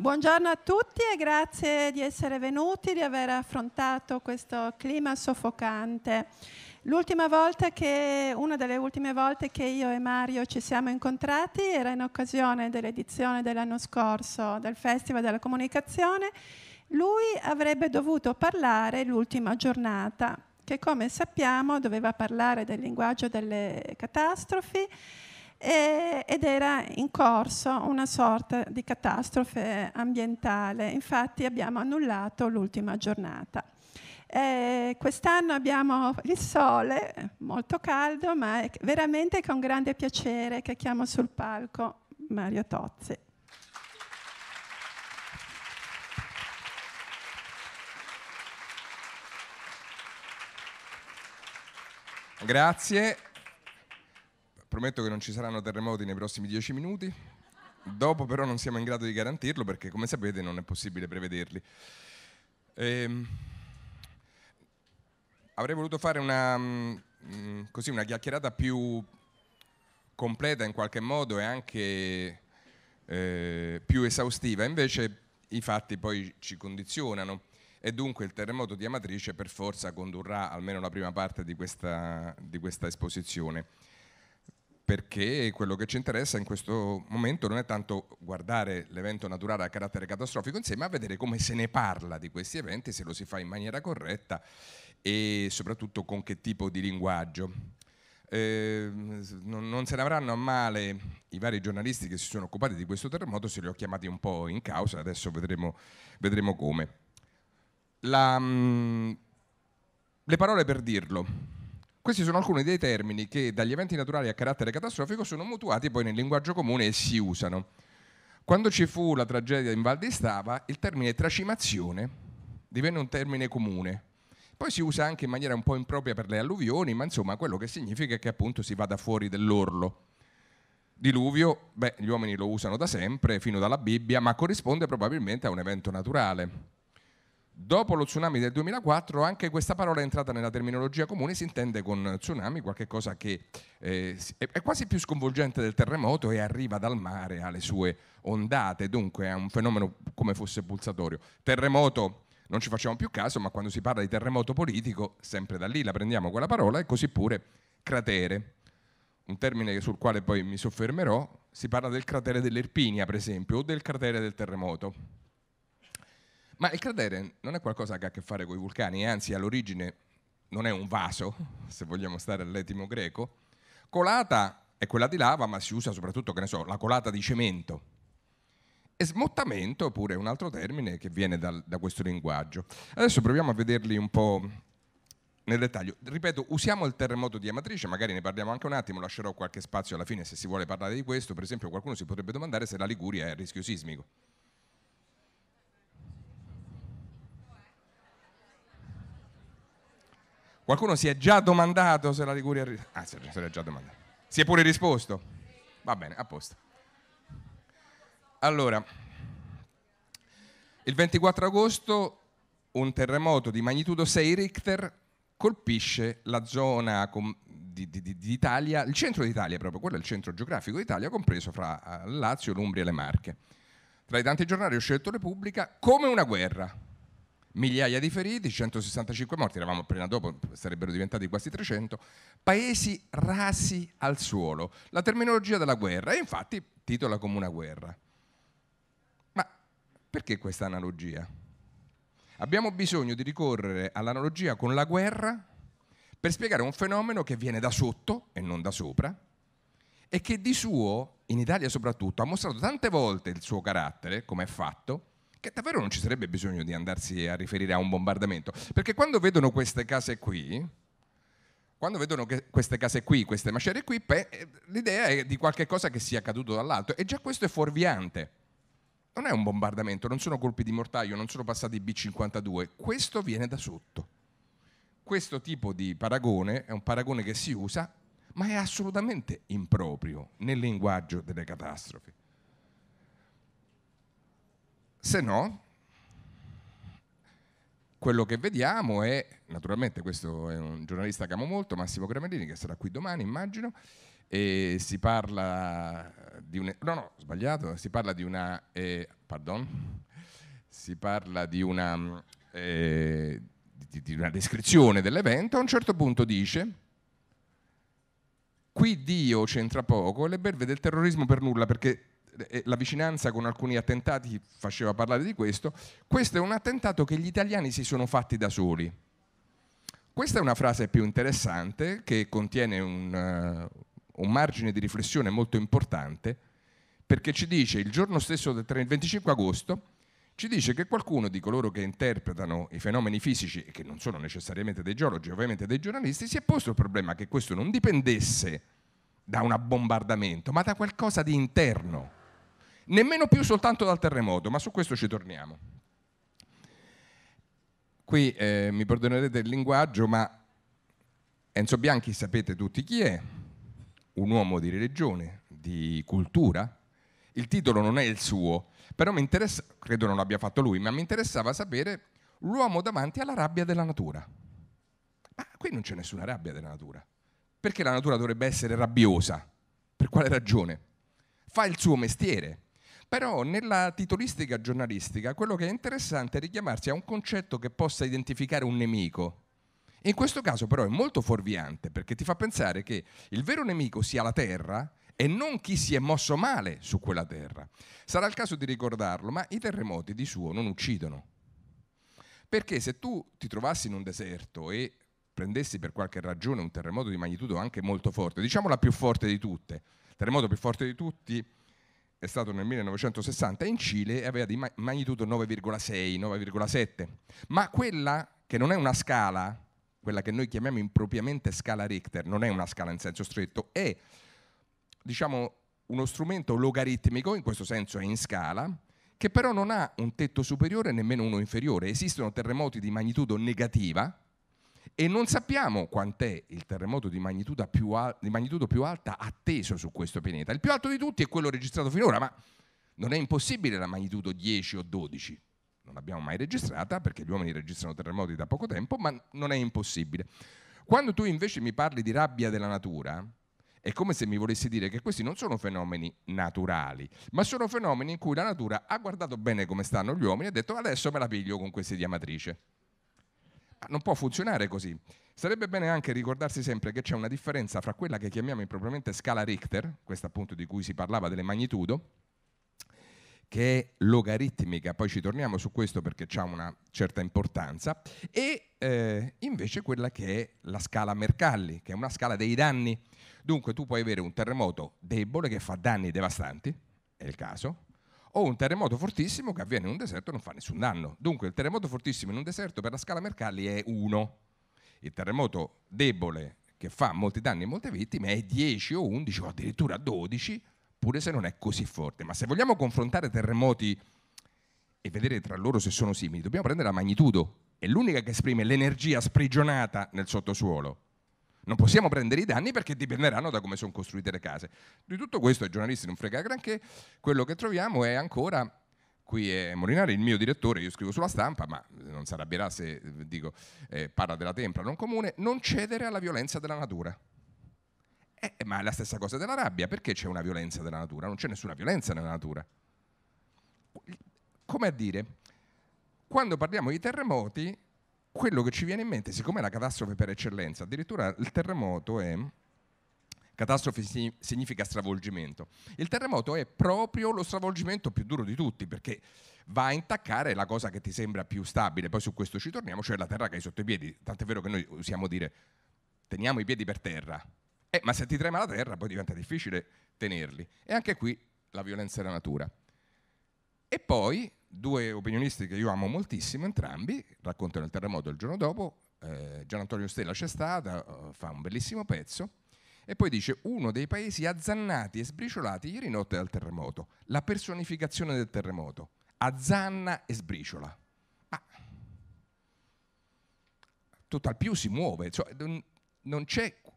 Buongiorno a tutti e grazie di essere venuti, di aver affrontato questo clima soffocante. L'ultima volta che, una delle ultime volte che io e Mario ci siamo incontrati era in occasione dell'edizione dell'anno scorso del Festival della Comunicazione. Lui avrebbe dovuto parlare l'ultima giornata, che come sappiamo doveva parlare del linguaggio delle catastrofi e, ed era in corso una sorta di catastrofe ambientale, infatti abbiamo annullato l'ultima giornata. Eh, quest'anno abbiamo il sole, molto caldo, ma è veramente con grande piacere che chiamo sul palco Mario Tozzi. Grazie, Prometto che non ci saranno terremoti nei prossimi dieci minuti. Dopo però non siamo in grado di garantirlo perché come sapete non è possibile prevederli. Ehm, avrei voluto fare una, mh, mm, così, una chiacchierata più completa in qualche modo e anche eh, più esaustiva, invece i fatti poi ci condizionano e dunque il terremoto di Amatrice per forza condurrà almeno la prima parte di questa, di questa esposizione perché quello che ci interessa in questo momento non è tanto guardare l'evento naturale a carattere catastrofico in sé, ma vedere come se ne parla di questi eventi, se lo si fa in maniera corretta e soprattutto con che tipo di linguaggio. Eh, non, se ne avranno a male i vari giornalisti che si sono occupati di questo terremoto, se li ho chiamati un po' in causa, adesso vedremo, vedremo come. La, mh, mm, le parole per dirlo. Questi sono alcuni dei termini che dagli eventi naturali a carattere catastrofico sono mutuati poi nel linguaggio comune e si usano. Quando ci fu la tragedia in Val di Stava, il termine tracimazione divenne un termine comune. Poi si usa anche in maniera un po' impropria per le alluvioni, ma insomma quello che significa è che appunto si vada fuori dell'orlo. Diluvio, beh, gli uomini lo usano da sempre, fino dalla Bibbia, ma corrisponde probabilmente a un evento naturale. Dopo lo tsunami del 2004 anche questa parola è entrata nella terminologia comune, si intende con tsunami qualcosa che eh, è quasi più sconvolgente del terremoto e arriva dal mare alle sue ondate, dunque è un fenomeno come fosse pulsatorio. Terremoto non ci facciamo più caso, ma quando si parla di terremoto politico, sempre da lì la prendiamo quella parola e così pure cratere, un termine sul quale poi mi soffermerò, si parla del cratere dell'Erpinia per esempio o del cratere del terremoto. Ma il cratere non è qualcosa che ha a che fare con i vulcani, e eh, anzi all'origine non è un vaso, se vogliamo stare all'etimo greco. Colata è quella di lava, ma si usa soprattutto, che ne so, la colata di cemento. E smottamento pure un altro termine che viene dal, da questo linguaggio. Adesso proviamo a vederli un po' nel dettaglio. Ripeto, usiamo il terremoto di Amatrice, magari ne parliamo anche un attimo, lascerò qualche spazio alla fine se si vuole parlare di questo. Per esempio qualcuno si potrebbe domandare se la Liguria è a rischio sismico. Qualcuno si è già domandato se la Liguria... Ah, se l'è già domandato. Si è pure risposto? Va bene, a posto. Allora, il 24 agosto un terremoto di magnitudo 6 Richter colpisce la zona d'Italia, il centro d'Italia proprio, quello è il centro geografico d'Italia, compreso fra eh, Lazio, l'Umbria e le Marche. Tra i tanti giornali ho scelto Repubblica come una guerra, migliaia di feriti, 165 morti, eravamo appena dopo, sarebbero diventati quasi 300, paesi rasi al suolo, la terminologia della guerra, e infatti titola come una guerra. Ma perché questa analogia? Abbiamo bisogno di ricorrere all'analogia con la guerra per spiegare un fenomeno che viene da sotto e non da sopra e che di suo, in Italia soprattutto, ha mostrato tante volte il suo carattere, come è fatto, che davvero non ci sarebbe bisogno di andarsi a riferire a un bombardamento, perché quando vedono queste case qui, quando vedono queste case qui, queste macerie qui, eh, l'idea è di qualche cosa che sia caduto dall'alto e già questo è fuorviante. Non è un bombardamento, non sono colpi di mortaio, non sono passati B-52, questo viene da sotto. Questo tipo di paragone è un paragone che si usa, ma è assolutamente improprio nel linguaggio delle catastrofi. Se no, quello che vediamo è, naturalmente questo è un giornalista che amo molto, Massimo Gramellini, che sarà qui domani immagino, e si parla di un... no no, sbagliato, si parla di una... Eh, pardon? Si parla di una... Mm, eh, di, di una descrizione dell'evento, a un certo punto dice qui Dio c'entra poco e le belve del terrorismo per nulla perché eh, la vicinanza con alcuni attentati faceva parlare di questo, questo è un attentato che gli italiani si sono fatti da soli. Questa è una frase più interessante che contiene un, uh, un margine di riflessione molto importante perché ci dice il giorno stesso del 25 agosto ci dice che qualcuno di coloro che interpretano i fenomeni fisici, che non sono necessariamente dei geologi, ovviamente dei giornalisti, si è posto il problema che questo non dipendesse da un bombardamento, ma da qualcosa di interno nemmeno più soltanto dal terremoto, ma su questo ci torniamo. Qui eh, mi perdonerete il linguaggio, ma Enzo Bianchi sapete tutti chi è, un uomo di religione, di cultura. Il titolo non è il suo, però mi interessa, credo non l'abbia fatto lui, ma mi interessava sapere l'uomo davanti alla rabbia della natura. Ma qui non c'è nessuna rabbia della natura. Perché la natura dovrebbe essere rabbiosa? Per quale ragione? Fa il suo mestiere. Però nella titolistica giornalistica quello che è interessante è richiamarsi a un concetto che possa identificare un nemico. In questo caso però è molto fuorviante perché ti fa pensare che il vero nemico sia la terra e non chi si è mosso male su quella terra. Sarà il caso di ricordarlo, ma i terremoti di suo non uccidono. Perché se tu ti trovassi in un deserto e prendessi per qualche ragione un terremoto di magnitudo anche molto forte, diciamo la più forte di tutte, il terremoto più forte di tutti è stato nel 1960 in Cile e aveva di magnitudo 9,6, 9,7. Ma quella che non è una scala, quella che noi chiamiamo impropriamente scala Richter, non è una scala in senso stretto, è diciamo, uno strumento logaritmico, in questo senso è in scala, che però non ha un tetto superiore e nemmeno uno inferiore. Esistono terremoti di magnitudo negativa, e non sappiamo quant'è il terremoto di magnitudo, più, al- di magnitudo più alta atteso su questo pianeta. Il più alto di tutti è quello registrato finora, ma non è impossibile la magnitudo 10 o 12. Non l'abbiamo mai registrata perché gli uomini registrano terremoti da poco tempo, ma non è impossibile. Quando tu invece mi parli di rabbia della natura, è come se mi volessi dire che questi non sono fenomeni naturali, ma sono fenomeni in cui la natura ha guardato bene come stanno gli uomini e ha detto adesso me la piglio con queste diamatrice non può funzionare così. Sarebbe bene anche ricordarsi sempre che c'è una differenza fra quella che chiamiamo impropriamente scala Richter, questa appunto di cui si parlava delle magnitudo, che è logaritmica, poi ci torniamo su questo perché ha una certa importanza, e eh, invece quella che è la scala Mercalli, che è una scala dei danni. Dunque tu puoi avere un terremoto debole che fa danni devastanti, è il caso, o un terremoto fortissimo che avviene in un deserto e non fa nessun danno. Dunque il terremoto fortissimo in un deserto per la scala Mercalli è 1, il terremoto debole che fa molti danni e molte vittime è 10 o 11 o addirittura 12, pure se non è così forte. Ma se vogliamo confrontare terremoti e vedere tra loro se sono simili, dobbiamo prendere la magnitudo. È l'unica che esprime l'energia sprigionata nel sottosuolo. Non possiamo prendere i danni perché dipenderanno da come sono costruite le case. Di tutto questo ai giornalisti non frega granché, quello che troviamo è ancora qui è Molinari, il mio direttore, io scrivo sulla stampa, ma non si arrabbierà se eh, dico, eh, parla della tempra non comune, non cedere alla violenza della natura. Eh, eh, ma è la stessa cosa della rabbia, perché c'è una violenza della natura? Non c'è nessuna violenza nella natura. Come a dire, quando parliamo di terremoti, quello che ci viene in mente, siccome è la catastrofe per eccellenza, addirittura il terremoto è... Catastrofe significa stravolgimento. Il terremoto è proprio lo stravolgimento più duro di tutti perché va a intaccare la cosa che ti sembra più stabile, poi su questo ci torniamo, cioè la terra che hai sotto i piedi. Tant'è vero che noi usiamo dire teniamo i piedi per terra, eh, ma se ti trema la terra poi diventa difficile tenerli. E anche qui la violenza della natura. E poi due opinionisti che io amo moltissimo, entrambi, raccontano il terremoto il giorno dopo, eh, Gian Antonio Stella c'è stata, eh, fa un bellissimo pezzo, e poi dice uno dei paesi azzannati e sbriciolati ieri notte dal terremoto, la personificazione del terremoto, azzanna e sbriciola. Ma ah. tutt'al più si muove, cioè, non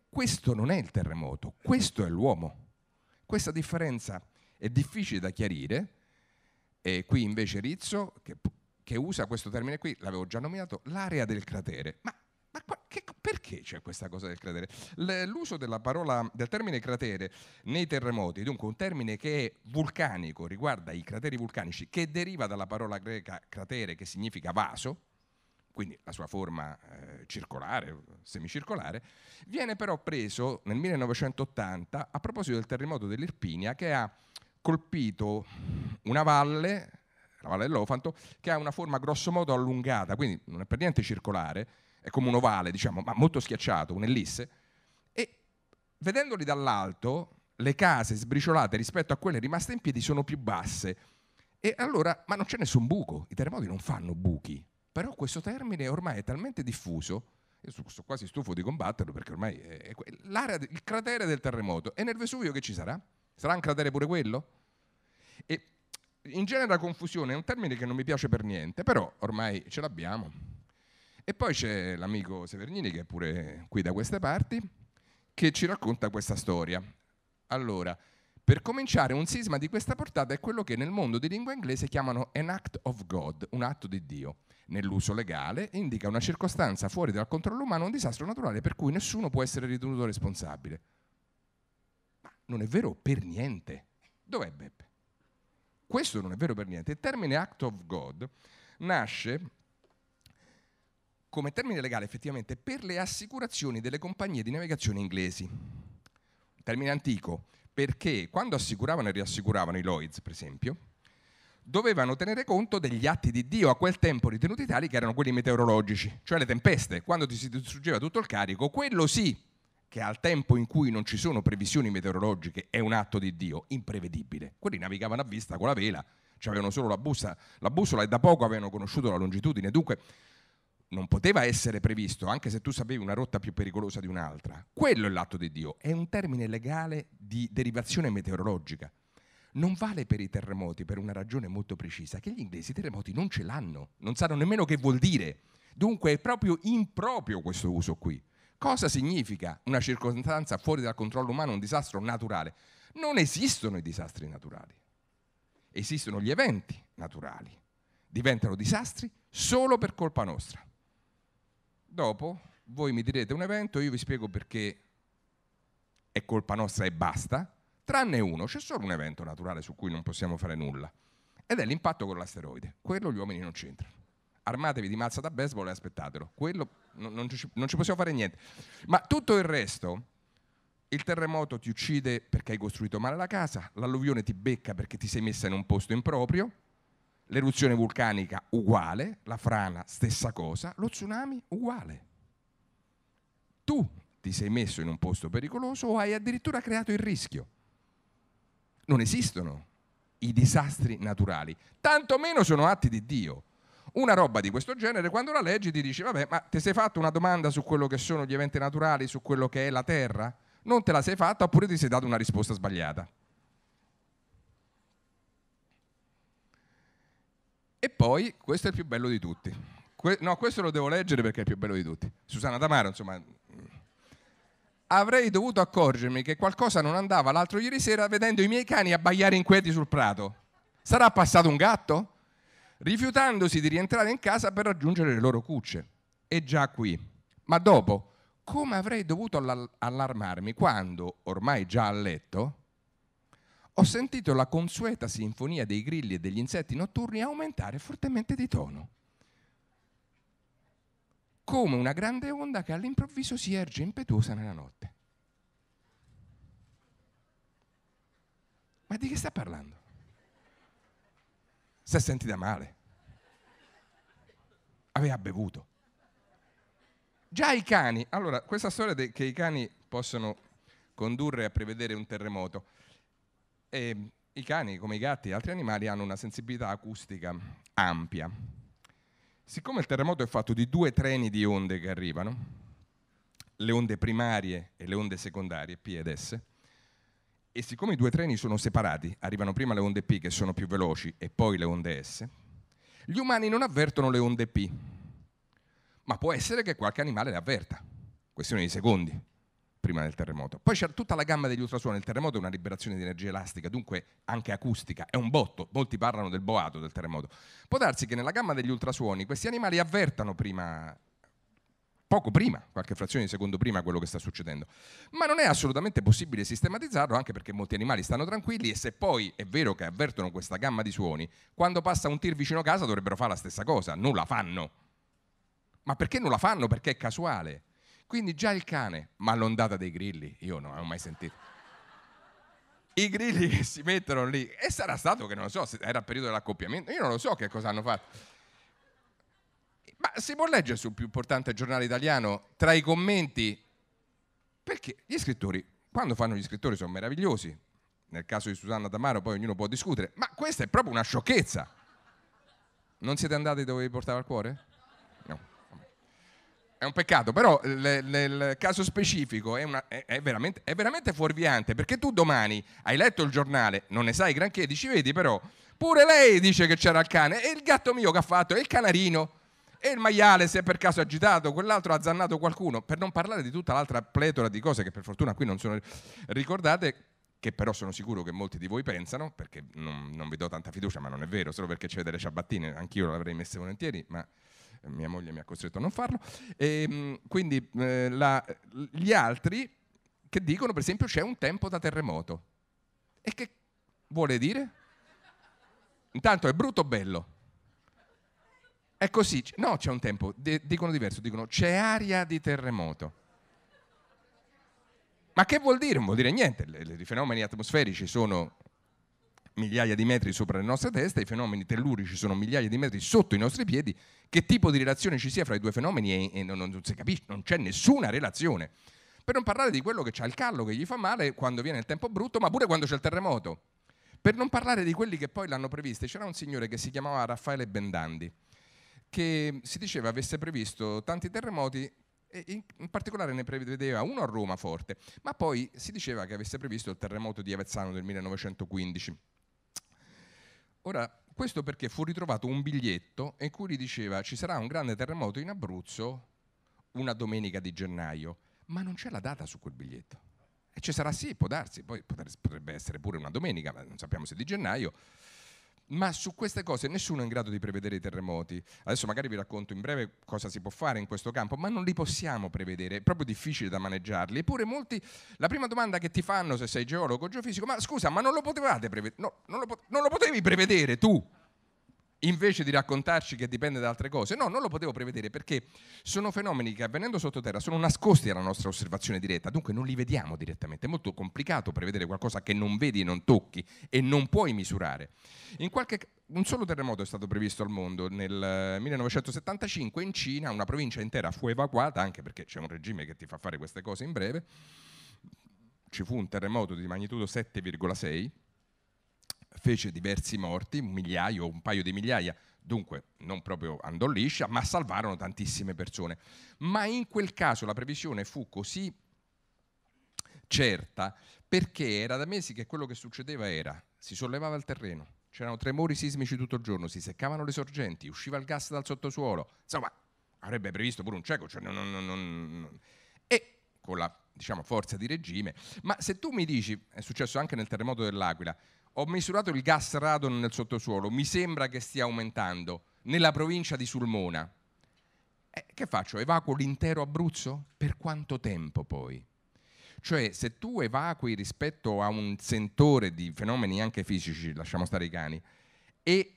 questo non è il terremoto, questo è l'uomo. Questa differenza è difficile da chiarire, e qui invece Rizzo, che, che usa questo termine qui, l'avevo già nominato, l'area del cratere. Ma, ma che, perché c'è questa cosa del cratere? l'uso parola, del termine cratere nei terremoti, dunque un termine che è vulcanico, riguarda i crateri vulcanici, che deriva dalla parola greca cratere, che significa vaso, quindi la sua forma eh, circolare, semicircolare, viene però preso nel 1980 a proposito del terremoto dell'Irpinia che ha colpito una valle, la valle dell'Ofanto, che ha una forma grossomodo allungata, quindi non è per niente circolare, è come un ovale, diciamo, ma molto schiacciato, un'ellisse. E vedendoli dall'alto, le case sbriciolate rispetto a quelle rimaste in piedi sono più basse. E allora, ma non c'è nessun buco, i terremoti non fanno buchi. Però questo termine ormai è talmente diffuso, io sono quasi stufo di combatterlo perché ormai è, l'area, il cratere del terremoto. E nel Vesuvio che ci sarà? Sarà un cratere pure quello? E in genere la confusione è un termine che non mi piace per niente, però ormai ce l'abbiamo. E poi c'è l'amico Severnini, che è pure qui da queste parti, che ci racconta questa storia. Allora, per cominciare, un sisma di questa portata è quello che nel mondo di lingua inglese chiamano an act of God, un atto di Dio. Nell'uso legale indica una circostanza fuori dal controllo umano, un disastro naturale per cui nessuno può essere ritenuto responsabile. Non è vero per niente. Dov'è Beppe? Questo non è vero per niente. Il termine act of God nasce come termine legale effettivamente per le assicurazioni delle compagnie di navigazione inglesi. Termine antico, perché quando assicuravano e riassicuravano i Lloyds, per esempio, dovevano tenere conto degli atti di Dio a quel tempo ritenuti tali che erano quelli meteorologici, cioè le tempeste, quando ti si distruggeva tutto il carico, quello sì che al tempo in cui non ci sono previsioni meteorologiche è un atto di Dio imprevedibile. Quelli navigavano a vista con la vela, avevano solo la, bussa, la bussola e da poco avevano conosciuto la longitudine, dunque non poteva essere previsto, anche se tu sapevi una rotta più pericolosa di un'altra. Quello è l'atto di Dio, è un termine legale di derivazione meteorologica. Non vale per i terremoti per una ragione molto precisa, che gli inglesi i terremoti non ce l'hanno, non sanno nemmeno che vuol dire. Dunque è proprio improprio questo uso qui. Cosa significa una circostanza fuori dal controllo umano, un disastro naturale? Non esistono i disastri naturali, esistono gli eventi naturali. Diventano disastri solo per colpa nostra. Dopo voi mi direte un evento, io vi spiego perché è colpa nostra e basta, tranne uno, c'è solo un evento naturale su cui non possiamo fare nulla, ed è l'impatto con l'asteroide. Quello gli uomini non c'entrano armatevi di mazza da baseball e aspettatelo. Quello non, non, ci, non ci possiamo fare niente. Ma tutto il resto, il terremoto ti uccide perché hai costruito male la casa, l'alluvione ti becca perché ti sei messa in un posto improprio, l'eruzione vulcanica uguale, la frana stessa cosa, lo tsunami uguale. Tu ti sei messo in un posto pericoloso o hai addirittura creato il rischio. Non esistono i disastri naturali, tantomeno sono atti di Dio. Una roba di questo genere, quando la leggi, ti dici, vabbè, ma ti sei fatto una domanda su quello che sono gli eventi naturali, su quello che è la Terra? Non te la sei fatta oppure ti sei dato una risposta sbagliata. E poi, questo è il più bello di tutti. Que- no, questo lo devo leggere perché è il più bello di tutti. Susanna Damaro, insomma... Mm. Avrei dovuto accorgermi che qualcosa non andava l'altro ieri sera vedendo i miei cani abbaiare inquieti sul prato. Sarà passato un gatto? rifiutandosi di rientrare in casa per raggiungere le loro cucce. È già qui. Ma dopo, come avrei dovuto allarmarmi quando, ormai già a letto, ho sentito la consueta sinfonia dei grilli e degli insetti notturni aumentare fortemente di tono, come una grande onda che all'improvviso si erge impetuosa nella notte. Ma di che sta parlando? si è sentita male. Aveva bevuto. Già i cani, allora questa storia de- che i cani possono condurre a prevedere un terremoto, e, i cani come i gatti e altri animali hanno una sensibilità acustica ampia. Siccome il terremoto è fatto di due treni di onde che arrivano, le onde primarie e le onde secondarie, P ed S, e siccome i due treni sono separati, arrivano prima le onde P che sono più veloci e poi le onde S, gli umani non avvertono le onde P, ma può essere che qualche animale le avverta, questione di secondi prima del terremoto. Poi c'è tutta la gamma degli ultrasuoni, il terremoto è una liberazione di energia elastica, dunque anche acustica, è un botto, molti parlano del boato del terremoto. Può darsi che nella gamma degli ultrasuoni questi animali avvertano prima poco prima, qualche frazione di secondo prima quello che sta succedendo. Ma non è assolutamente possibile sistematizzarlo anche perché molti animali stanno tranquilli e se poi è vero che avvertono questa gamma di suoni, quando passa un tir vicino a casa dovrebbero fare la stessa cosa, non la fanno. Ma perché non la fanno? Perché è casuale. Quindi già il cane, ma l'ondata dei grilli, io non avevo mai sentito i grilli che si mettono lì e sarà stato che non lo so, era il periodo dell'accoppiamento, io non lo so che cosa hanno fatto. Ma si può leggere sul più importante giornale italiano, tra i commenti, perché gli scrittori, quando fanno gli scrittori, sono meravigliosi. Nel caso di Susanna Damaro poi ognuno può discutere, ma questa è proprio una sciocchezza. Non siete andati dove vi portava il cuore? No. È un peccato, però nel caso specifico è, una, è, è, veramente, è veramente fuorviante, perché tu domani hai letto il giornale, non ne sai granché, dici vedi però, pure lei dice che c'era il cane, e il gatto mio che ha fatto, e il canarino e il maiale si è per caso agitato, quell'altro ha zannato qualcuno, per non parlare di tutta l'altra pletora di cose che per fortuna qui non sono ricordate, che però sono sicuro che molti di voi pensano, perché non, non vi do tanta fiducia, ma non è vero, solo perché c'è delle ciabattine, anch'io le avrei messe volentieri, ma eh, mia moglie mi ha costretto a non farlo. E, ehm, quindi eh, la, gli altri che dicono, per esempio, c'è un tempo da terremoto. E che vuole dire? Intanto è brutto o bello? È così, no, c'è un tempo, De- dicono diverso, dicono c'è aria di terremoto. Ma che vuol dire? Non vuol dire niente, i fenomeni atmosferici sono migliaia di metri sopra le nostre teste, i fenomeni tellurici sono migliaia di metri sotto i nostri piedi, che tipo di relazione ci sia fra i due fenomeni e, e non, non, si capisce, non c'è nessuna relazione. Per non parlare di quello che c'ha il callo che gli fa male quando viene il tempo brutto, ma pure quando c'è il terremoto. Per non parlare di quelli che poi l'hanno previsto, c'era un signore che si chiamava Raffaele Bendandi, che si diceva avesse previsto tanti terremoti e in, particolare ne prevedeva uno a Roma forte, ma poi si diceva che avesse previsto il terremoto di Avezzano del 1915. Ora, questo perché fu ritrovato un biglietto in cui diceva ci sarà un grande terremoto in Abruzzo una domenica di gennaio, ma non c'è la data su quel biglietto. E ci sarà sì, può darsi, poi potrebbe essere pure una domenica, ma non sappiamo se è di gennaio ma su queste cose nessuno è in grado di prevedere i terremoti. Adesso magari vi racconto in breve cosa si può fare in questo campo, ma non li possiamo prevedere, è proprio difficile da maneggiarli. Eppure molti, la prima domanda che ti fanno se sei geologo o geofisico, ma scusa, ma non lo potevate prevedere? No, non pot- non lo potevi prevedere tu? invece di raccontarci che dipende da altre cose. No, non lo potevo prevedere perché sono fenomeni che avvenendo sottoterra sono nascosti alla nostra osservazione diretta, dunque non li vediamo direttamente. È molto complicato prevedere qualcosa che non vedi e non tocchi e non puoi misurare. Qualche... un solo terremoto è stato previsto al mondo nel 1975 eh, in Cina, una provincia intera fu evacuata anche perché c'è un regime che ti fa fare queste cose in breve. Ci fu un terremoto di magnitudo 7,6 fece diversi morti, un migliaio o un paio di migliaia, dunque non proprio andò liscia, ma salvarono tantissime persone. Ma in quel caso la previsione fu così certa perché era da mesi che quello che succedeva era si sollevava il terreno, c'erano tremori sismici tutto il giorno, si seccavano le sorgenti, usciva il gas dal sottosuolo, insomma avrebbe previsto pure un cieco, cioè non, non, non, e con la diciamo, forza di regime, ma se tu mi dici, è successo anche nel terremoto dell'Aquila, ho misurato il gas radon nel sottosuolo, mi sembra che stia aumentando nella provincia di Sulmona. Eh, che faccio? Evacuo l'intero Abruzzo? Per quanto tempo poi? Cioè, se tu evacui rispetto a un sentore di fenomeni anche fisici, lasciamo stare i cani, e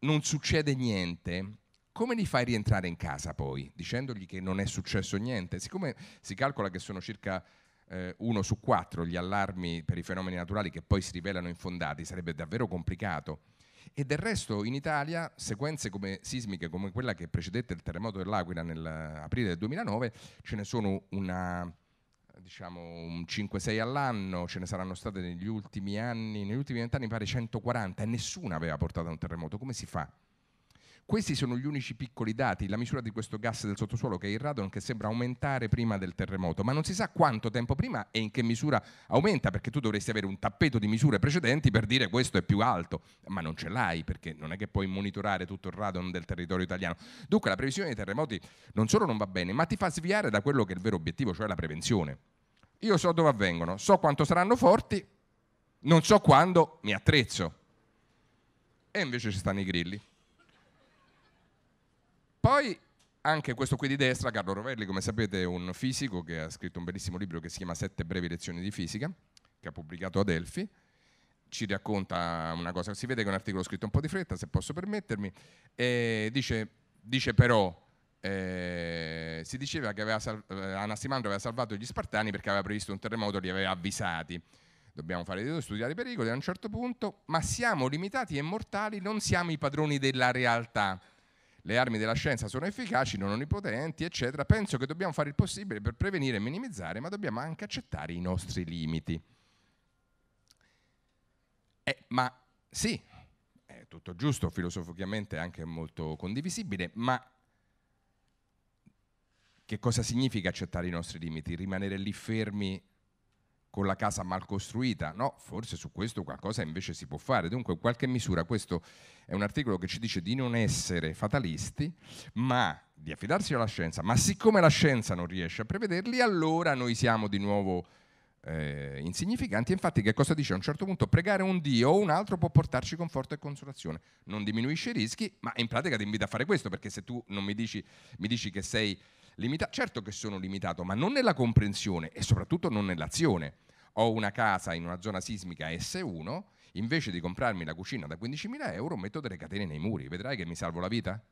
non succede niente, come li fai rientrare in casa poi? Dicendogli che non è successo niente? Siccome si calcola che sono circa eh, uno su quattro gli allarmi per i fenomeni naturali che poi si rivelano infondati, sarebbe davvero complicato. E del resto in Italia sequenze come, sismiche come quella che precedette il terremoto dell'Aquila nell'aprile eh, del 2009 ce ne sono una, diciamo, un 5-6 all'anno, ce ne saranno state negli ultimi anni, negli ultimi vent'anni pare 140 e nessuna aveva portato a un terremoto. Come si fa? Questi sono gli unici piccoli dati, la misura di questo gas del sottosuolo che è il radon che sembra aumentare prima del terremoto, ma non si sa quanto tempo prima e in che misura aumenta, perché tu dovresti avere un tappeto di misure precedenti per dire questo è più alto, ma non ce l'hai perché non è che puoi monitorare tutto il radon del territorio italiano. Dunque la previsione dei terremoti non solo non va bene, ma ti fa sviare da quello che è il vero obiettivo, cioè la prevenzione. Io so dove avvengono, so quanto saranno forti, non so quando mi attrezzo. E invece ci stanno i grilli. Poi anche questo qui di destra, Carlo Rovelli, come sapete, è un fisico che ha scritto un bellissimo libro che si chiama Sette brevi lezioni di fisica, che ha pubblicato a Delphi. Ci racconta una cosa, si vede che è un articolo scritto un po' di fretta, se posso permettermi, e dice, dice però, eh, si diceva che aveva sal- eh, Anastimandro aveva salvato gli Spartani perché aveva previsto un terremoto, e li aveva avvisati dobbiamo fare di tutto, studiare i pericoli a un certo punto, ma siamo limitati e mortali, non siamo i padroni della realtà le armi della scienza sono efficaci, non onnipotenti, eccetera, penso che dobbiamo fare il possibile per prevenire e minimizzare, ma dobbiamo anche accettare i nostri limiti. Eh, ma sì, è tutto giusto, filosoficamente anche molto condivisibile, ma che cosa significa accettare i nostri limiti? Rimanere lì fermi con la casa mal costruita. No, forse su questo qualcosa invece si può fare. Dunque, in qualche misura, questo è un articolo che ci dice di non essere fatalisti, ma di affidarsi alla scienza. Ma siccome la scienza non riesce a prevederli, allora noi siamo di nuovo eh, insignificanti. Infatti, che cosa dice? A un certo punto, pregare un Dio o un altro può portarci conforto e consolazione. Non diminuisce i rischi, ma in pratica ti invita a fare questo, perché se tu non mi dici, mi dici che sei Limita- certo che sono limitato, ma non nella comprensione e soprattutto non nell'azione. Ho una casa in una zona sismica S1, invece di comprarmi la cucina da 15.000 euro metto delle catene nei muri, vedrai che mi salvo la vita?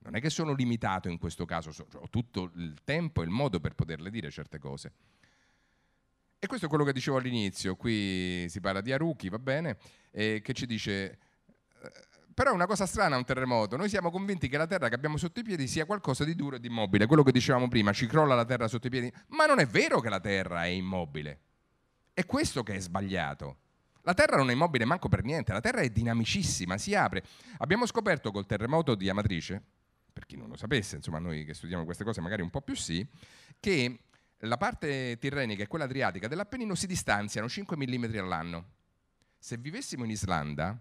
Non è che sono limitato in questo caso, ho tutto il tempo e il modo per poterle dire certe cose. E questo è quello che dicevo all'inizio, qui si parla di Aruki, va bene, eh, che ci dice eh, però è una cosa strana un terremoto. Noi siamo convinti che la terra che abbiamo sotto i piedi sia qualcosa di duro e di immobile. Quello che dicevamo prima, ci crolla la terra sotto i piedi. Ma non è vero che la terra è immobile. È questo che è sbagliato. La terra non è immobile manco per niente, la terra è dinamicissima, si apre. Abbiamo scoperto col terremoto di Amatrice, per chi non lo sapesse, insomma noi che studiamo queste cose magari un po' più sì, che la parte tirrenica e quella adriatica dell'Appennino si distanziano 5 mm all'anno. Se vivessimo in Islanda,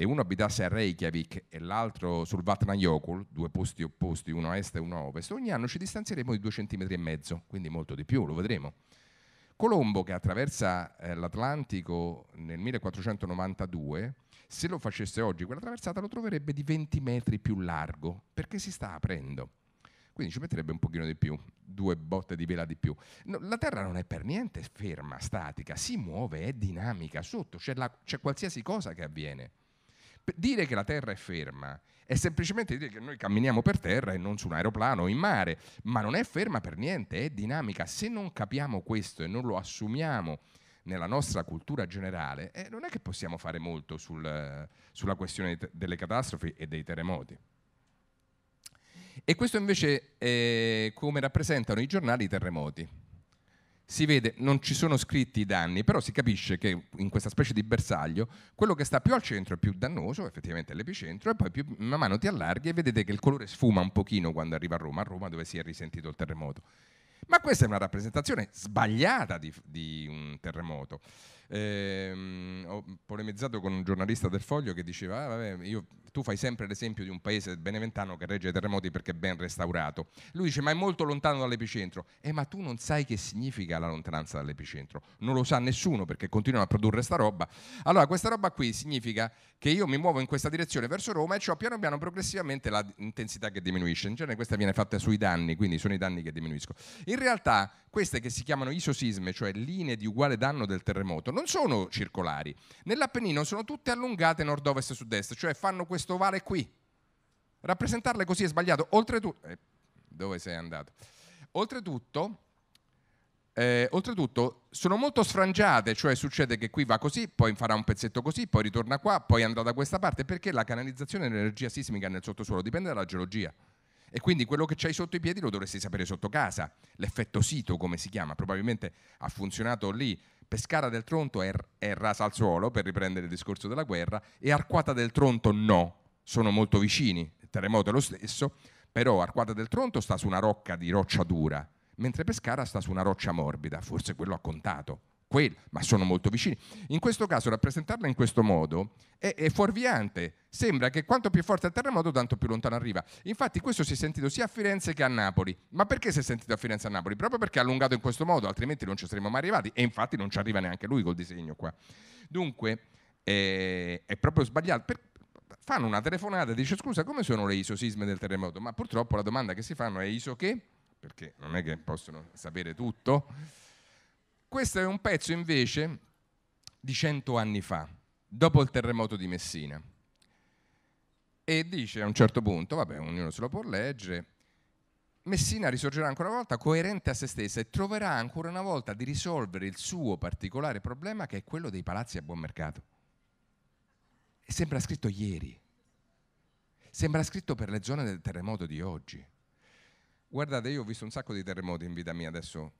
e uno abitasse a Reykjavik e l'altro sul Vatnajökull, due posti opposti, uno a est e uno a ovest, ogni anno ci distanzieremo di due centimetri e mezzo, quindi molto di più, lo vedremo. Colombo, che attraversa eh, l'Atlantico nel 1492, se lo facesse oggi quella traversata lo troverebbe di 20 metri più largo, perché si sta aprendo. Quindi ci metterebbe un pochino di più, due botte di vela di più. No, la Terra non è per niente ferma, statica, si muove, è dinamica, sotto c'è, la, c'è qualsiasi cosa che avviene. Dire che la Terra è ferma è semplicemente dire che noi camminiamo per terra e non su un aeroplano o in mare, ma non è ferma per niente, è dinamica. Se non capiamo questo e non lo assumiamo nella nostra cultura generale, eh, non è che possiamo fare molto sul, sulla questione delle catastrofi e dei terremoti. E questo invece è come rappresentano i giornali i terremoti. Si vede, non ci sono scritti i danni, però si capisce che in questa specie di bersaglio quello che sta più al centro è più dannoso, effettivamente è l'epicentro, e poi più, man mano ti allarghi e vedete che il colore sfuma un pochino quando arriva a Roma, a Roma dove si è risentito il terremoto. Ma questa è una rappresentazione sbagliata di, di un terremoto. Eh, ho polemizzato con un giornalista del Foglio che diceva: ah, vabbè, io tu fai sempre l'esempio di un paese beneventano che regge i terremoti perché è ben restaurato. Lui dice ma è molto lontano dall'epicentro. Eh ma tu non sai che significa la lontananza dall'epicentro. Non lo sa nessuno perché continuano a produrre sta roba. Allora questa roba qui significa che io mi muovo in questa direzione verso Roma e ho piano piano progressivamente l'intensità che diminuisce. In genere questa viene fatta sui danni, quindi sono i danni che diminuiscono. In realtà queste che si chiamano isosisme, cioè linee di uguale danno del terremoto, non sono circolari. Nell'Appennino sono tutte allungate nord-ovest e sud-est, cioè fanno questo questo ovale qui. Rappresentarle così è sbagliato. Oltretutto, eh, dove sei andato? Oltretutto, eh, oltretutto, sono molto sfrangiate, cioè succede che qui va così, poi farà un pezzetto così, poi ritorna qua, poi andrà da questa parte, perché la canalizzazione dell'energia sismica nel sottosuolo dipende dalla geologia. E quindi quello che c'hai sotto i piedi lo dovresti sapere sotto casa. L'effetto sito, come si chiama, probabilmente ha funzionato lì Pescara del Tronto è, è rasa al suolo, per riprendere il discorso della guerra, e Arquata del Tronto no, sono molto vicini, il terremoto è lo stesso, però Arquata del Tronto sta su una rocca di roccia dura, mentre Pescara sta su una roccia morbida, forse quello ha contato quello, ma sono molto vicini. In questo caso rappresentarla in questo modo è, è fuorviante, sembra che quanto più forte è il terremoto tanto più lontano arriva. Infatti questo si è sentito sia a Firenze che a Napoli. Ma perché si è sentito a Firenze e a Napoli? Proprio perché è allungato in questo modo, altrimenti non ci saremmo mai arrivati e infatti non ci arriva neanche lui col disegno qua. Dunque eh, è proprio sbagliato. Per, fanno una telefonata e dice scusa come sono le isosisme del terremoto? Ma purtroppo la domanda che si fanno è iso che? Perché non è che possono sapere tutto. Questo è un pezzo invece di cento anni fa, dopo il terremoto di Messina. E dice a un certo punto, vabbè, ognuno se lo può leggere, Messina risorgerà ancora una volta coerente a se stessa e troverà ancora una volta di risolvere il suo particolare problema che è quello dei palazzi a buon mercato. E sembra scritto ieri, sembra scritto per le zone del terremoto di oggi. Guardate, io ho visto un sacco di terremoti in vita mia adesso,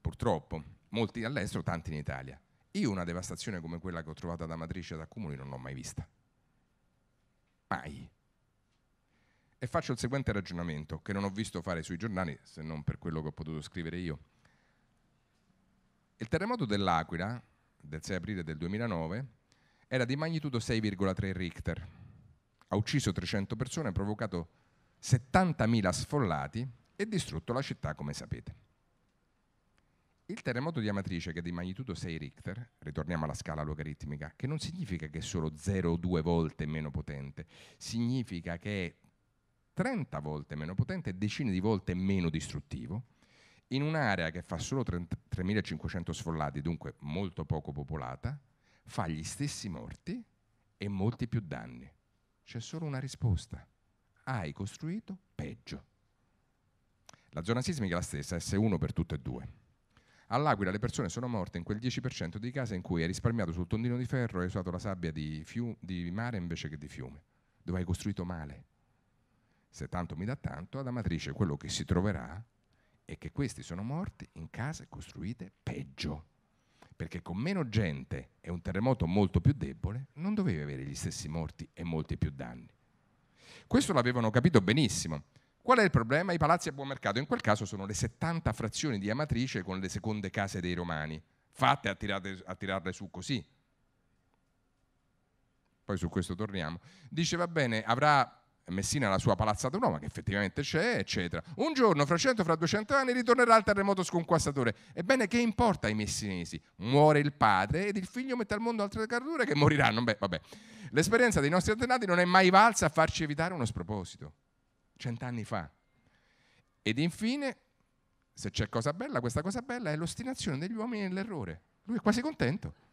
purtroppo, molti all'estero, tanti in Italia. Io una devastazione come quella che ho trovato ad Amatrice da Comuni non l'ho mai vista. Mai. E faccio il seguente ragionamento, che non ho visto fare sui giornali, se non per quello che ho potuto scrivere io. Il terremoto dell'Aquila, del 6 aprile del 2009, era di magnitudo 6,3 Richter. Ha ucciso 300 persone, ha provocato 70.000 sfollati e distrutto la città, come sapete. Il terremoto di Amatrice, che è di magnitudo 6 Richter, ritorniamo alla scala logaritmica, che non significa che è solo 0,2 volte meno potente, significa che è 30 volte meno potente e decine di volte meno distruttivo, in un'area che fa solo 3.500 sfollati, dunque molto poco popolata, fa gli stessi morti e molti più danni. C'è solo una risposta. Hai costruito peggio. La zona sismica è la stessa, S1 per tutte e due. All'Aquila le persone sono morte in quel 10% dei casi in cui hai risparmiato sul tondino di ferro e hai usato la sabbia di, fiu- di mare invece che di fiume, dove hai costruito male. Se tanto mi dà tanto, ad Amatrice quello che si troverà è che questi sono morti in case costruite peggio perché con meno gente e un terremoto molto più debole non dovevi avere gli stessi morti e molti più danni. Questo l'avevano capito benissimo. Qual è il problema? I palazzi a buon mercato in quel caso sono le 70 frazioni di Amatrice con le seconde case dei romani, fatte a, tirate, a tirarle su così. Poi su questo torniamo. Dice va bene, avrà Messina la sua palazzata nuova che effettivamente c'è, eccetera. Un giorno, fra 100, fra 200 anni, ritornerà il terremoto sconquassatore. Ebbene, che importa ai messinesi? Muore il padre ed il figlio mette al mondo altre creature che moriranno. Beh, vabbè. L'esperienza dei nostri antenati non è mai valsa a farci evitare uno sproposito cent'anni fa. Ed infine, se c'è cosa bella, questa cosa bella è l'ostinazione degli uomini nell'errore. Lui è quasi contento.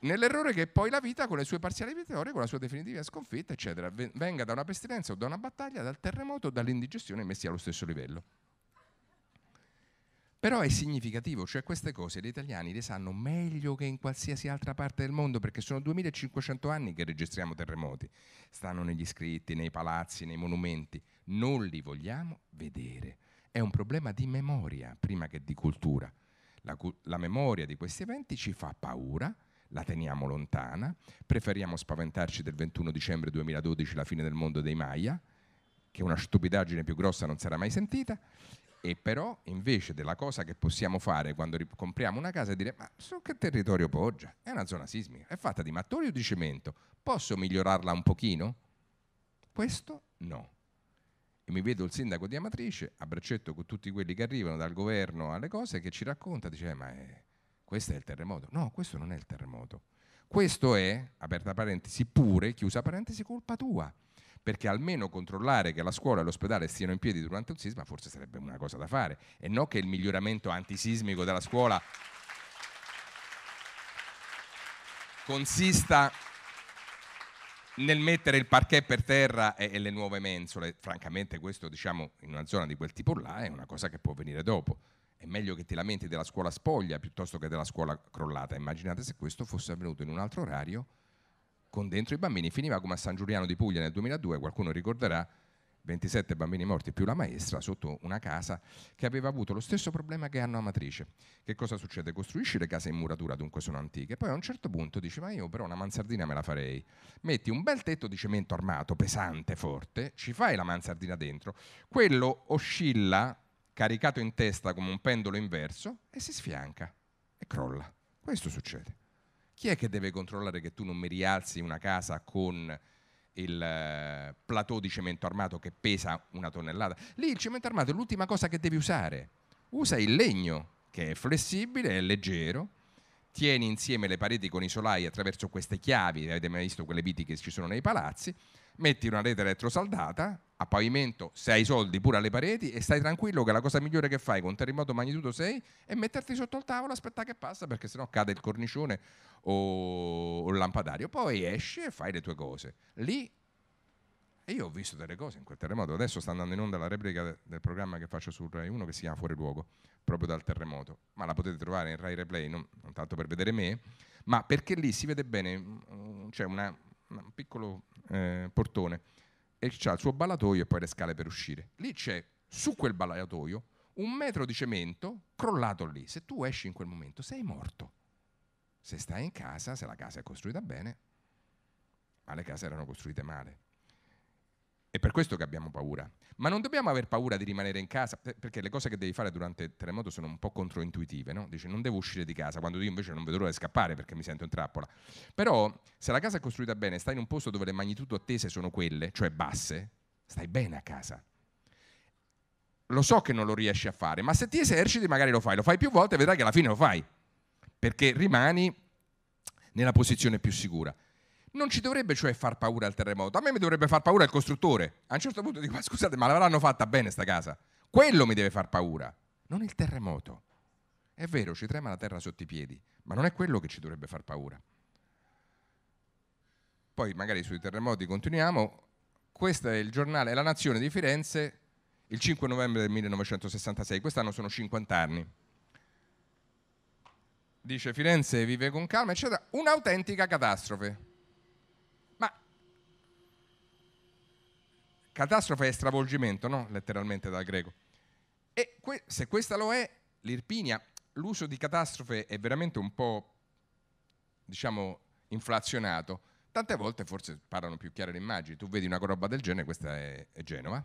Nell'errore che poi la vita, con le sue parziali vittorie, con la sua definitiva sconfitta, eccetera, venga da una pestilenza o da una battaglia, dal terremoto o dall'indigestione messi allo stesso livello. Però è significativo, cioè queste cose gli italiani le sanno meglio che in qualsiasi altra parte del mondo perché sono 2500 anni che registriamo terremoti. Stanno negli scritti, nei palazzi, nei monumenti. Non li vogliamo vedere. È un problema di memoria prima che di cultura. La, la memoria di questi eventi ci fa paura, la teniamo lontana, preferiamo spaventarci del 21 dicembre 2012, la fine del mondo dei Maya, che una stupidaggine più grossa non sarà mai sentita, e però invece della cosa che possiamo fare quando compriamo una casa è dire ma su che territorio poggia? È una zona sismica, è fatta di mattoni o di cemento, posso migliorarla un pochino? Questo no. E mi vedo il sindaco di Amatrice a braccetto con tutti quelli che arrivano dal governo alle cose che ci racconta, dice eh, ma è, questo è il terremoto. No, questo non è il terremoto. Questo è, aperta parentesi, pure, chiusa parentesi, colpa tua perché almeno controllare che la scuola e l'ospedale stiano in piedi durante un sisma forse sarebbe una cosa da fare e non che il miglioramento antisismico della scuola consista nel mettere il parquet per terra e, e, le nuove mensole, francamente questo diciamo in una zona di quel tipo là è una cosa che può venire dopo. È meglio che ti lamenti della scuola spoglia piuttosto che della scuola crollata. Immaginate se questo fosse avvenuto in un altro orario con dentro i bambini, finiva come a San Giuliano di Puglia nel 2002, qualcuno ricorderà, 27 bambini morti più la maestra sotto una casa che aveva avuto lo stesso problema che hanno Amatrice. Che cosa succede? Costruisci le case in muratura, dunque sono antiche, poi a un certo punto dici ma io però una mansardina me la farei. Metti un bel tetto di cemento armato, pesante, forte, ci fai la mansardina dentro, quello oscilla caricato in testa come un pendolo inverso e si sfianca e crolla. Questo succede chi è che deve controllare che tu non mi rialzi una casa con il eh, plateau di cemento armato che pesa una tonnellata? Lì il cemento armato è l'ultima cosa che devi usare. Usa il legno, che è flessibile, è leggero, tieni insieme le pareti con i solai attraverso queste chiavi, avete mai visto quelle viti che ci sono nei palazzi, metti una rete elettrosaldata a pavimento se hai soldi pure alle pareti e stai tranquillo che la cosa migliore che fai con un terremoto magnitudo 6 è metterti sotto il tavolo, aspettare che passa perché sennò cade il cornicione o, il lampadario. Poi esci e fai le tue cose. Lì e io ho visto delle cose in quel terremoto. Adesso sta andando in onda la replica del programma che faccio su Rai 1 che si chiama Fuori Luogo, proprio dal terremoto. Ma la potete trovare in Rai Replay, non, non tanto per vedere me, ma perché lì si vede bene, mm, c'è cioè un piccolo eh, portone e c'ha il suo ballatoio e poi le scale per uscire. Lì c'è, su quel ballatoio, un metro di cemento crollato lì. Se tu esci in quel momento, sei morto. Se stai in casa, se la casa è costruita bene, ma le case erano costruite male è per questo che abbiamo paura. Ma non dobbiamo aver paura di rimanere in casa, perché le cose che devi fare durante il terremoto sono un po' controintuitive, no? Dici non devo uscire di casa, quando io invece non vedo l'ora di scappare perché mi sento in trappola. Però se la casa è costruita bene, stai in un posto dove le magnitudo attese sono quelle, cioè basse, stai bene a casa. Lo so che non lo riesci a fare, ma se ti eserciti magari lo fai, lo fai più volte e vedrai che alla fine lo fai, perché rimani nella posizione più sicura. Non ci dovrebbe cioè far paura il terremoto, a me mi dovrebbe far paura il costruttore. A un certo punto dico, ma scusate, ma l'avranno fatta bene sta casa? Quello mi deve far paura, non il terremoto. È vero, ci trema la terra sotto i piedi, ma non è quello che ci dovrebbe far paura. Poi magari sui terremoti continuiamo. Questo è il giornale La Nazione di Firenze, il 5 novembre del 1966, quest'anno sono 50 anni. Dice Firenze vive con calma, eccetera, un'autentica catastrofe. Catastrofe è stravolgimento, no? letteralmente dal greco. E que se questa lo è, l'Irpinia, l'uso di catastrofe è veramente un po', diciamo, inflazionato. Tante volte forse parlano più chiare le immagini. Tu vedi una roba del genere, questa è, è Genova,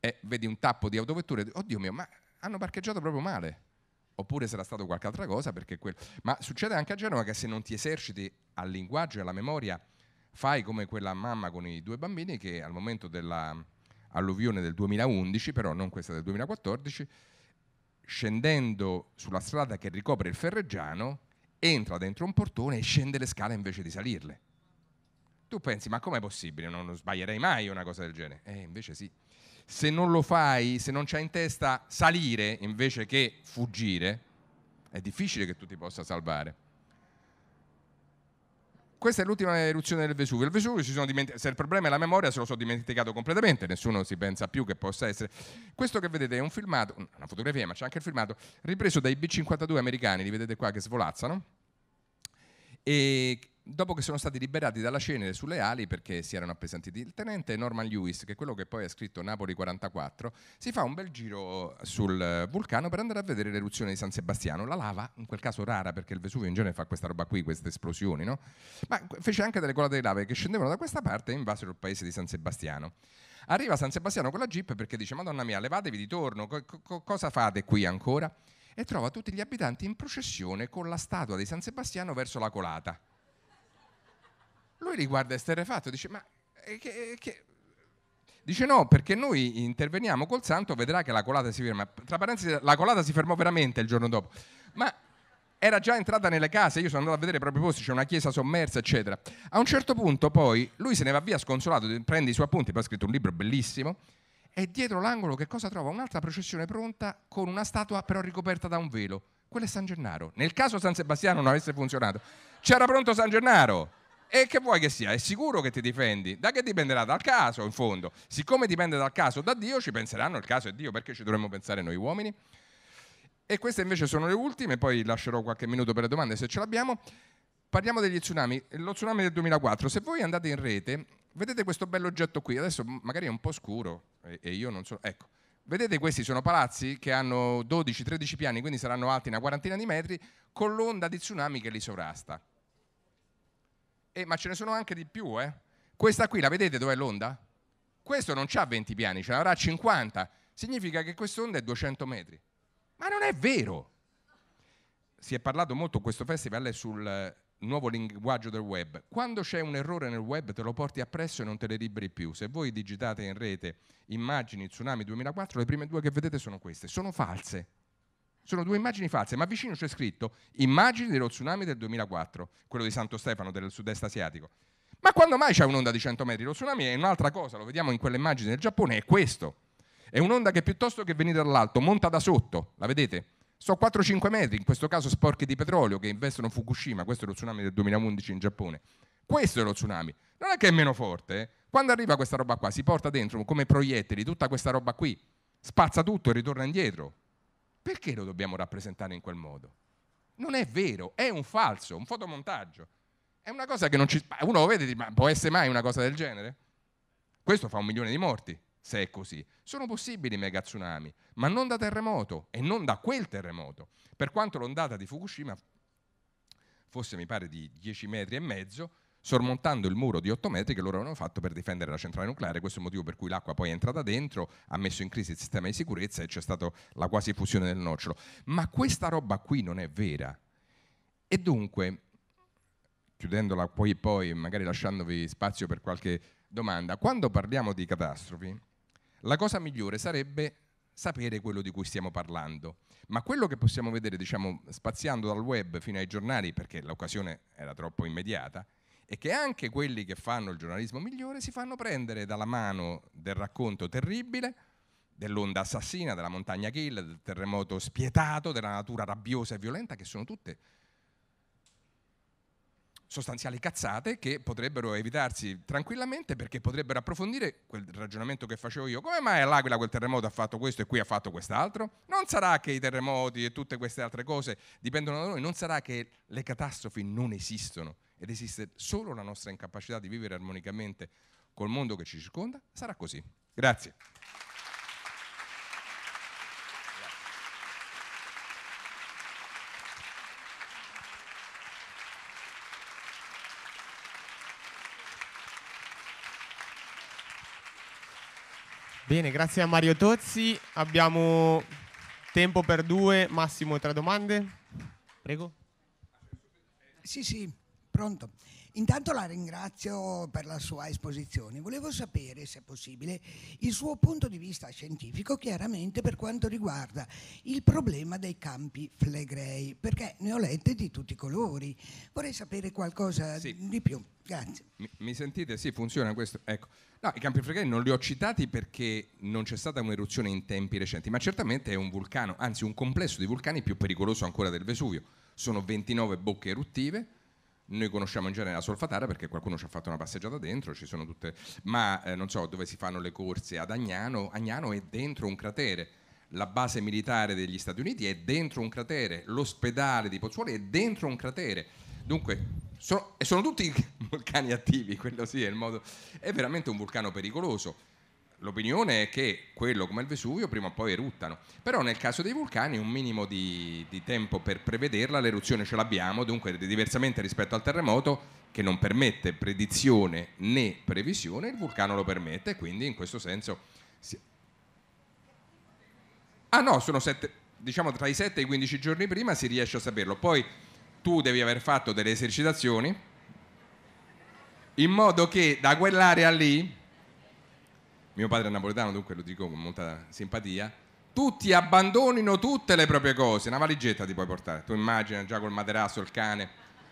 e vedi un tappo di autovetture, oddio mio, ma hanno parcheggiato proprio male oppure sarà stato qualche altra cosa. Perché quel... Ma succede anche a Genova che se non ti eserciti al linguaggio e alla memoria Fai come quella mamma con i due bambini che al momento dell'alluvione del 2011, però non questa del 2014, scendendo sulla strada che ricopre il Ferreggiano, entra dentro un portone e scende le scale invece di salirle. Tu pensi, ma com'è possibile? Non sbaglierei mai una cosa del genere. Eh, invece sì. Se non lo fai, se non c'hai in testa salire invece che fuggire, è difficile che tu ti possa salvare. Questa è l'ultima eruzione del Vesuvio. Il Vesuvio si sono dimenticati. Se il problema è la memoria, se lo sono dimenticato completamente, nessuno si pensa più che possa essere. Questo che vedete è un filmato, una fotografia, ma c'è anche il filmato, ripreso dai B-52 americani, li vedete qua che svolazzano. E dopo che sono stati liberati dalla cenere sulle ali perché si erano appesantiti. Il tenente Norman Lewis, che è quello che poi ha scritto Napoli 44, si fa un bel giro sul vulcano per andare a vedere l'eruzione di San Sebastiano, la lava, in quel caso rara perché il Vesuvio in genere fa questa roba qui, queste esplosioni, no? Ma fece anche delle colate di lava che scendevano da questa parte e invasero il paese di San Sebastiano. Arriva San Sebastiano con la jeep perché dice Madonna mia, levatevi di torno, co- co- cosa fate qui ancora? E trova tutti gli abitanti in processione con la statua di San Sebastiano verso la colata. Lui riguarda esterrefatto, dice, ma eh, che, eh, che... Dice no, perché noi interveniamo col santo, vedrà che la colata si ferma. Tra parentesi, la colata si fermò veramente il giorno dopo. Ma era già entrata nelle case, io sono andato a vedere i propri posti, c'è una chiesa sommersa, eccetera. A un certo punto poi lui se ne va via sconsolato, prende i suoi appunti, poi ha scritto un libro bellissimo, e dietro l'angolo che cosa trova? Un'altra processione pronta con una statua però ricoperta da un velo. Quello è San Gennaro. Nel caso San Sebastiano non avesse funzionato, c'era pronto San Gennaro. E che vuoi che sia? È sicuro che ti difendi? Da che dipenderà? Dal caso, in fondo. Siccome dipende dal caso, da Dio, ci penseranno, il caso è Dio, perché ci dovremmo pensare noi uomini? E queste invece sono le ultime, poi lascerò qualche minuto per le domande se ce l'abbiamo. Parliamo degli tsunami, lo tsunami del 2004. Se voi andate in rete, vedete questo bello oggetto qui, adesso magari è un po' scuro e io non so, ecco. Vedete questi sono palazzi che hanno 12-13 piani, quindi saranno alti una quarantina di metri, con l'onda di tsunami che li sovrasta. Eh, ma ce ne sono anche di più, eh? Questa qui, la vedete dov'è l'onda? Questo non ha 20 piani, ce n'avrà 50. Significa che quest'onda è 200 metri. Ma non è vero! Si è parlato molto in questo festival sul eh, nuovo linguaggio del web. Quando c'è un errore nel web te lo porti appresso e non te ne liberi più. Se voi digitate in rete immagini tsunami 2004, le prime due che vedete sono queste. Sono false. Sono due immagini false, ma vicino c'è scritto immagini dello tsunami del 2004, quello di Santo Stefano del sud-est asiatico. Ma quando mai c'è un'onda di 100 metri? Lo tsunami è un'altra cosa, lo vediamo in quelle immagini del Giappone, è questo. È un'onda che piuttosto che venire dall'alto monta da sotto, la vedete? Sono 4-5 metri, in questo caso sporchi di petrolio che investono Fukushima, questo è lo tsunami del 2011 in Giappone. Questo è lo tsunami. Non è che è meno forte, eh? quando arriva questa roba qua si porta dentro come proiettili tutta questa roba qui, spazza tutto e ritorna indietro. Perché lo dobbiamo rappresentare in quel modo? Non è vero, è un falso, un fotomontaggio. È una cosa che non ci... Uno lo vede e dice, ma può essere mai una cosa del genere? Questo fa un milione di morti, se è così. Sono possibili mega tsunami, ma non da terremoto e non da quel terremoto. Per quanto l'ondata di Fukushima fosse, mi pare, di 10 metri e mezzo, sormontando il muro di 8 metri che loro avevano fatto per difendere la centrale nucleare. Questo è il motivo per cui l'acqua poi è entrata dentro, ha messo in crisi il sistema di sicurezza e c'è stata la quasi fusione del nocciolo. Ma questa roba qui non è vera. E dunque, chiudendola poi e poi, magari lasciandovi spazio per qualche domanda, quando parliamo di catastrofi, la cosa migliore sarebbe sapere quello di cui stiamo parlando. Ma quello che possiamo vedere, diciamo, spaziando dal web fino ai giornali, perché l'occasione era troppo immediata, e che anche quelli che fanno il giornalismo migliore si fanno prendere dalla mano del racconto terribile, dell'onda assassina, della montagna kill, del terremoto spietato, della natura rabbiosa e violenta, che sono tutte sostanziali cazzate che potrebbero evitarsi tranquillamente perché potrebbero approfondire quel ragionamento che facevo io. Come mai all'Aquila quel terremoto ha fatto questo e qui ha fatto quest'altro? Non sarà che i terremoti e tutte queste altre cose dipendono da noi, non sarà che le catastrofi non esistono ed esiste solo la nostra incapacità di vivere armonicamente col mondo che ci circonda, sarà così. Grazie. Bene, grazie a Mario Tozzi. Abbiamo tempo per due, massimo tre domande. Prego. Sì, sì. Pronto. Intanto la ringrazio per la sua esposizione. Volevo sapere, se possibile, il suo punto di vista scientifico chiaramente per quanto riguarda il problema dei campi flegrei, perché ne ho lette di tutti i colori. Vorrei sapere qualcosa sì. di più. Grazie. Mi, mi, sentite? Sì, funziona questo. Ecco. No, i campi flegrei non li ho citati perché non c'è stata un'eruzione in tempi recenti, ma certamente è un vulcano, anzi un complesso di vulcani più pericoloso ancora del Vesuvio. Sono 29 bocche eruttive noi conosciamo in genere la solfatara perché qualcuno ci ha fatto una passeggiata dentro, ci sono tutte, ma eh, non so dove si fanno le corse ad Agnano, Agnano è dentro un cratere, la base militare degli Stati Uniti è dentro un cratere, l'ospedale di Pozzuoli è dentro un cratere. Dunque, sono, sono tutti vulcani attivi, quello sì è il modo. È veramente un vulcano pericoloso L'opinione è che quello come il Vesuvio prima o poi eruttano, però nel caso dei vulcani un minimo di, di tempo per prevederla, l'eruzione ce l'abbiamo, dunque diversamente rispetto al terremoto che non permette predizione né previsione, il vulcano lo permette, quindi in questo senso... Si... Ah no, sono sette, diciamo tra i 7 e i 15 giorni prima si riesce a saperlo, poi tu devi aver fatto delle esercitazioni in modo che da quell'area lì mio padre è napoletano, dunque lo dico con molta simpatia, tutti abbandonino tutte le proprie cose, una valigetta ti puoi portare, tu immagina già col materasso, il cane,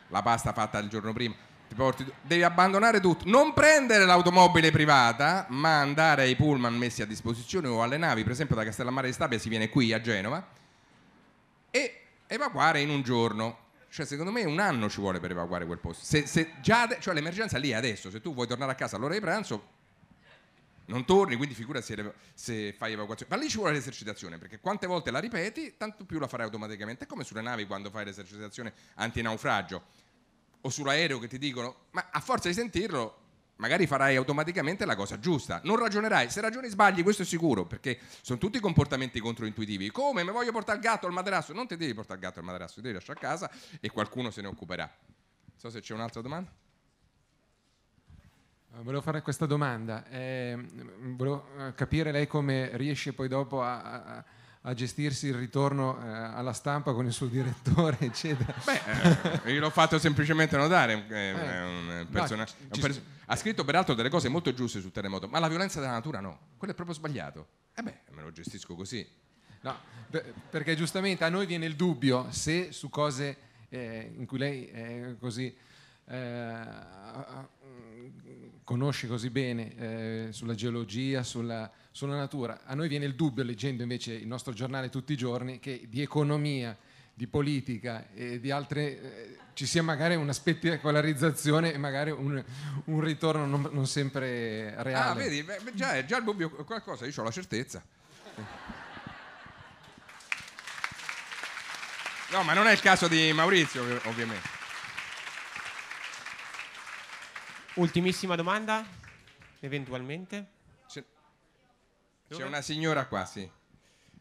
la pasta fatta il giorno prima, ti porti, devi abbandonare tutto, non prendere l'automobile privata, ma andare ai pullman messi a disposizione o alle navi, per esempio da Castellammare di Stabia si viene qui a Genova, e evacuare in un giorno. Cioè, secondo me un anno ci vuole per evacuare quel posto. Se, se già, cioè l'emergenza lì è adesso, se tu vuoi tornare a casa all'ora di pranzo, non torni, quindi figura se, se, fai evacuazione. Ma lì ci vuole l'esercitazione, perché quante volte la ripeti, tanto più la farai automaticamente. È come sulle navi quando fai l'esercitazione antinaufragio, o sull'aereo che ti dicono, ma a forza di sentirlo, magari farai automaticamente la cosa giusta. Non ragionerai, se ragioni sbagli, questo è sicuro, perché sono tutti comportamenti controintuitivi. Come mi voglio portare il gatto al materasso? Non ti devi portare il gatto al materasso, ti devi lasciare a casa e qualcuno se ne occuperà. Non so se c'è un'altra domanda. Eh, volevo fare questa domanda, ehm, eh, volevo capire lei come riesce poi dopo a, a, a gestirsi il ritorno eh, alla stampa con il suo direttore, eccetera. Beh, eh, io l'ho fatto semplicemente notare, eh, eh, è un personaggio... No, pers- ha scritto peraltro delle cose molto giuste sul terremoto, ma la violenza della natura no, quello è proprio sbagliato. E beh, me lo gestisco così. No, perché giustamente a noi viene il dubbio se su cose in cui lei è così conosci così bene eh, sulla geologia, sulla, sulla, natura. A noi viene il dubbio, leggendo invece il nostro giornale tutti i giorni, che di economia, di politica e di altre eh, ci sia magari una spettacolarizzazione e magari un, un ritorno non, non, sempre reale. Ah, vedi, beh, già è già il dubbio qualcosa, io ho la certezza. No, ma non è il caso di Maurizio, ovviamente. Ultimissima domanda, eventualmente. C'è, c'è una signora qua, sì.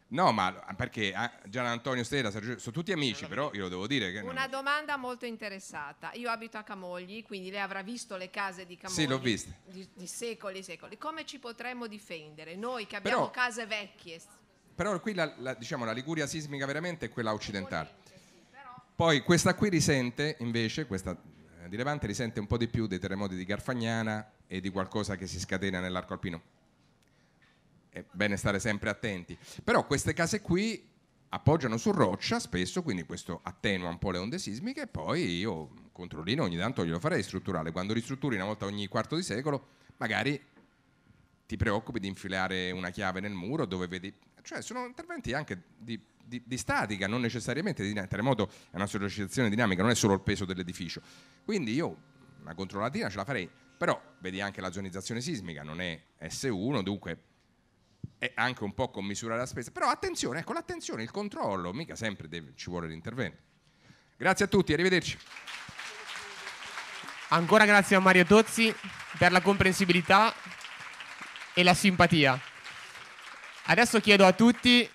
No, ma perché ah, Gian Antonio Stella, Sergio, sono tutti amici, però io lo devo dire. Che Una non... domanda molto interessata. Io abito a Camogli, quindi lei avrà visto le case di Camogli. Sì, l'ho vista. Di, di secoli e secoli. Come ci potremmo difendere noi che abbiamo però, case vecchie? Però qui la, la, diciamo, la, Liguria sismica veramente è quella occidentale. Poi questa qui risente invece, questa eh, di Levante risente un po' di più dei terremoti di Garfagnana e di qualcosa che si scatena nell'arco alpino. È bene stare sempre attenti. Però queste case qui appoggiano su roccia spesso, quindi questo attenua un po' le onde sismiche e poi io controllino ogni tanto glielo farei strutturale. Quando ristrutturi una volta ogni quarto di secolo, magari ti preoccupi di infilare una chiave nel muro dove vedi... Cioè sono interventi anche di di, di, statica, non necessariamente di dinamica. terremoto è una situazione dinamica, non è solo il peso dell'edificio. Quindi io una controllatina ce la farei, però vedi anche la zonizzazione sismica, non è S1, dunque è anche un po' commisurare la spesa. Però attenzione, ecco l'attenzione, il controllo, mica sempre deve, ci vuole l'intervento. Grazie a tutti, arrivederci. Ancora grazie a Mario Tozzi per la comprensibilità e la simpatia. Adesso chiedo a tutti